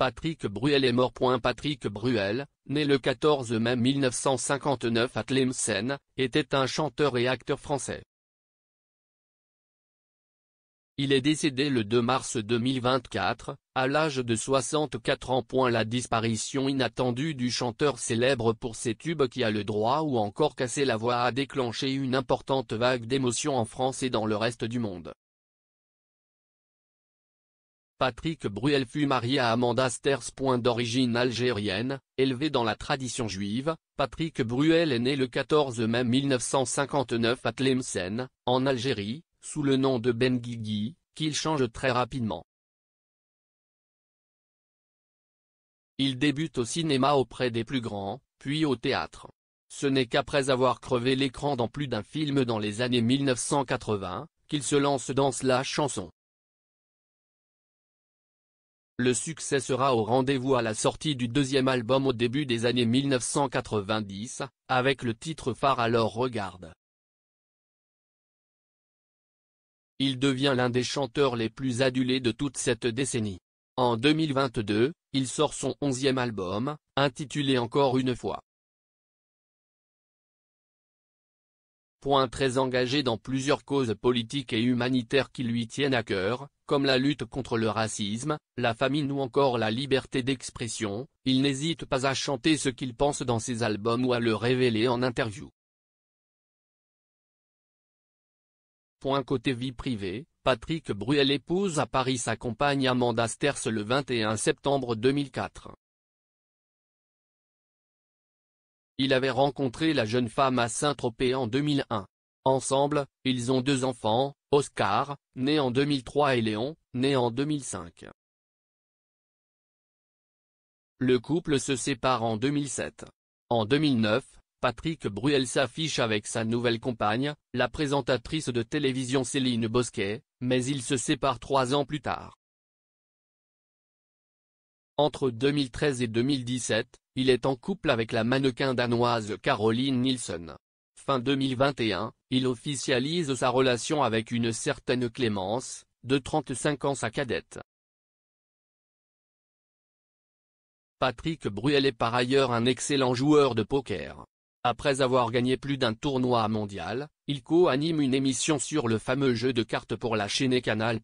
Patrick Bruel est mort. Patrick Bruel, né le 14 mai 1959 à Tlemcen, était un chanteur et acteur français. Il est décédé le 2 mars 2024, à l'âge de 64 ans. La disparition inattendue du chanteur célèbre pour ses tubes qui a le droit ou encore cassé la voix a déclenché une importante vague d'émotions en France et dans le reste du monde. Patrick Bruel fut marié à Amanda Sters. D'origine algérienne, élevé dans la tradition juive, Patrick Bruel est né le 14 mai 1959 à Tlemcen, en Algérie, sous le nom de Ben Guigui, qu'il change très rapidement. Il débute au cinéma auprès des plus grands, puis au théâtre. Ce n'est qu'après avoir crevé l'écran dans plus d'un film dans les années 1980, qu'il se lance dans la chanson. Le succès sera au rendez-vous à la sortie du deuxième album au début des années 1990, avec le titre phare Alors Regarde. Il devient l'un des chanteurs les plus adulés de toute cette décennie. En 2022, il sort son onzième album, intitulé Encore une fois. Point très engagé dans plusieurs causes politiques et humanitaires qui lui tiennent à cœur, comme la lutte contre le racisme, la famine ou encore la liberté d'expression, il n'hésite pas à chanter ce qu'il pense dans ses albums ou à le révéler en interview. Point côté vie privée, Patrick Bruel épouse à Paris sa compagne Amanda Sters le 21 septembre 2004. Il avait rencontré la jeune femme à Saint-Tropez en 2001. Ensemble, ils ont deux enfants, Oscar, né en 2003 et Léon, né en 2005. Le couple se sépare en 2007. En 2009, Patrick Bruel s'affiche avec sa nouvelle compagne, la présentatrice de télévision Céline Bosquet, mais ils se séparent trois ans plus tard. Entre 2013 et 2017, il est en couple avec la mannequin danoise Caroline Nielsen. Fin 2021, il officialise sa relation avec une certaine Clémence, de 35 ans sa cadette. Patrick Bruel est par ailleurs un excellent joueur de poker. Après avoir gagné plus d'un tournoi mondial, il co-anime une émission sur le fameux jeu de cartes pour la chaîne Canal+.